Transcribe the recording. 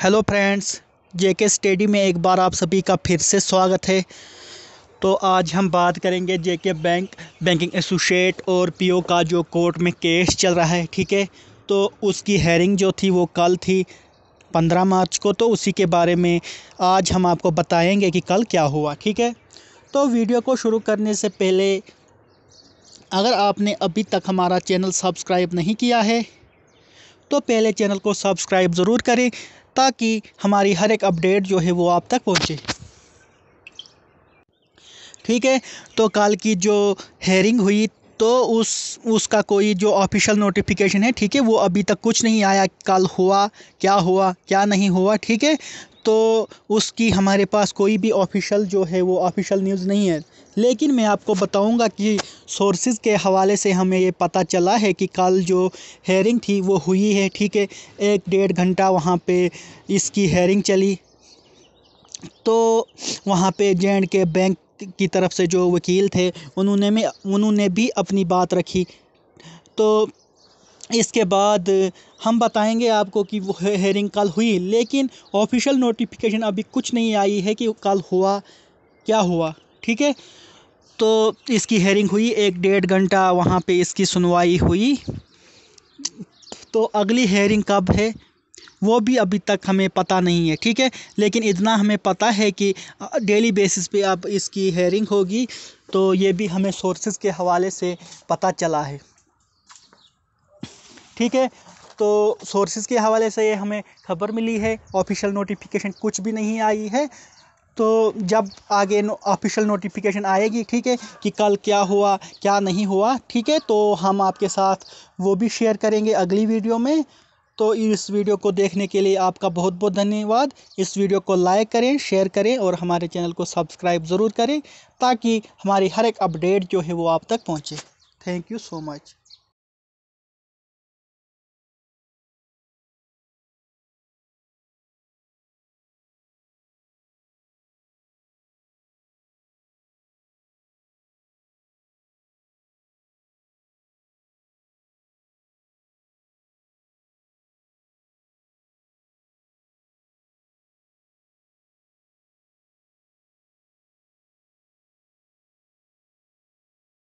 hello friends जेके study में एक बार आप सभी का फिर से स्वागत है तो आज हम बात करेंगे जेके बैंक बैंकिंग एसोसिएट और पीओ का जो कोर्ट में केस चल रहा है ठीक है तो उसकी हेयरिंग जो थी वो कल थी पंद्रह मार्च को तो उसी के बारे में आज हम आपको बताएंगे कि कल क्या हुआ ठीक है तो वीडियो को शुरू करने से पहले अगर आपने अभी तक हमारा चैनल सब्सक्राइब नहीं किया है तो पहले चैनल को सब्सक्राइब ज़रूर करें ताकि हमारी हर एक अपडेट जो है वो आप तक पहुँचे ठीक है तो कल की जो हेयरिंग हुई तो उस उसका कोई जो ऑफिशियल नोटिफिकेशन है ठीक है वो अभी तक कुछ नहीं आया कल हुआ क्या हुआ क्या नहीं हुआ ठीक है तो उसकी हमारे पास कोई भी ऑफिशियल जो है वो ऑफिशियल न्यूज़ नहीं है लेकिन मैं आपको बताऊंगा कि सोर्सेज के हवाले से हमें ये पता चला है कि कल जो हेयरिंग थी वो हुई है ठीक है एक डेढ़ घंटा वहाँ पे इसकी हेयरिंग चली तो वहाँ पे जे एंड के बैंक की तरफ से जो वकील थे उन्होंने में उन्होंने भी अपनी बात रखी तो इसके बाद हम बताएंगे आपको कि वो हेयरिंग कल हुई लेकिन ऑफिशियल नोटिफिकेशन अभी कुछ नहीं आई है कि कल हुआ क्या हुआ ठीक है तो इसकी हेयरिंग हुई एक डेढ़ घंटा वहाँ पे इसकी सुनवाई हुई तो अगली हेयरिंग कब है वो भी अभी तक हमें पता नहीं है ठीक है लेकिन इतना हमें पता है कि डेली बेसिस पे अब इसकी हेयरिंग होगी तो ये भी हमें सोर्सेज के हवाले से पता चला है ठीक है तो सोर्सेज़ के हवाले से ये हमें खबर मिली है ऑफिशियल नोटिफिकेशन कुछ भी नहीं आई है तो जब आगे नो, ऑफिशियल नोटिफिकेशन आएगी ठीक है कि कल क्या हुआ क्या नहीं हुआ ठीक है तो हम आपके साथ वो भी शेयर करेंगे अगली वीडियो में तो इस वीडियो को देखने के लिए आपका बहुत बहुत धन्यवाद इस वीडियो को लाइक करें शेयर करें और हमारे चैनल को सब्सक्राइब ज़रूर करें ताकि हमारी हर एक अपडेट जो है वो आप तक पहुँचे थैंक यू सो मच